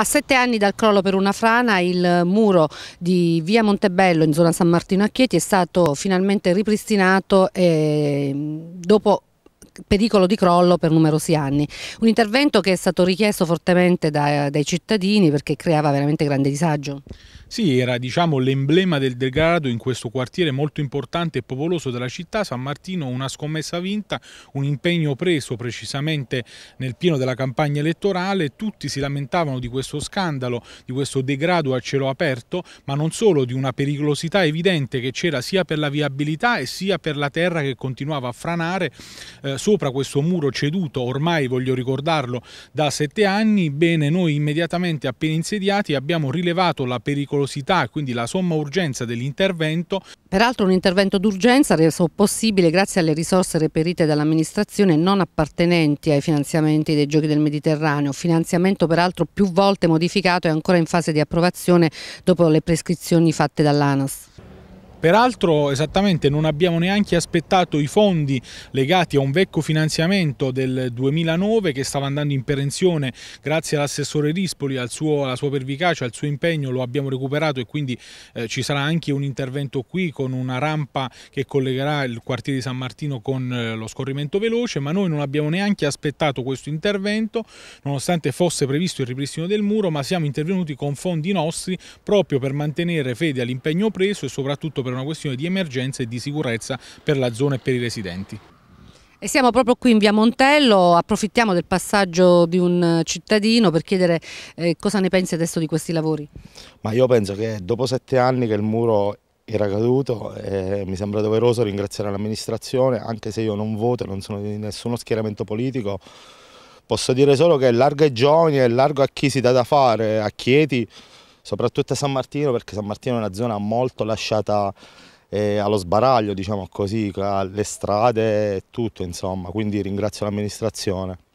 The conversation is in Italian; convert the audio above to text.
A sette anni dal crollo per una frana, il muro di via Montebello in zona San Martino a Chieti è stato finalmente ripristinato e, ehm, dopo pericolo di crollo per numerosi anni. Un intervento che è stato richiesto fortemente da, dai cittadini perché creava veramente grande disagio. Sì, era diciamo, l'emblema del degrado in questo quartiere molto importante e popoloso della città, San Martino una scommessa vinta, un impegno preso precisamente nel pieno della campagna elettorale, tutti si lamentavano di questo scandalo, di questo degrado a cielo aperto, ma non solo di una pericolosità evidente che c'era sia per la viabilità e sia per la terra che continuava a franare eh, sopra questo muro ceduto, ormai voglio ricordarlo, da sette anni, bene noi immediatamente appena insediati abbiamo rilevato la pericolosità pericolosità quindi la somma urgenza dell'intervento. Peraltro un intervento d'urgenza reso possibile grazie alle risorse reperite dall'amministrazione non appartenenti ai finanziamenti dei Giochi del Mediterraneo, finanziamento peraltro più volte modificato e ancora in fase di approvazione dopo le prescrizioni fatte dall'ANAS. Peraltro esattamente non abbiamo neanche aspettato i fondi legati a un vecchio finanziamento del 2009 che stava andando in perenzione grazie all'assessore Rispoli, al suo, alla sua pervicacia, al suo impegno lo abbiamo recuperato e quindi eh, ci sarà anche un intervento qui con una rampa che collegherà il quartiere di San Martino con eh, lo scorrimento veloce ma noi non abbiamo neanche aspettato questo intervento nonostante fosse previsto il ripristino del muro ma siamo intervenuti con fondi nostri proprio per mantenere fede all'impegno preso e soprattutto per per una questione di emergenza e di sicurezza per la zona e per i residenti. E siamo proprio qui in via Montello, approfittiamo del passaggio di un eh, cittadino per chiedere eh, cosa ne pensi adesso di questi lavori. Ma io penso che dopo sette anni che il muro era caduto e eh, mi sembra doveroso ringraziare l'amministrazione, anche se io non voto, e non sono di nessuno schieramento politico, posso dire solo che è largo ai giovani, e largo a chi si dà da fare, a Chieti, soprattutto a San Martino perché San Martino è una zona molto lasciata eh, allo sbaraglio, diciamo così, le strade e tutto, insomma, quindi ringrazio l'amministrazione.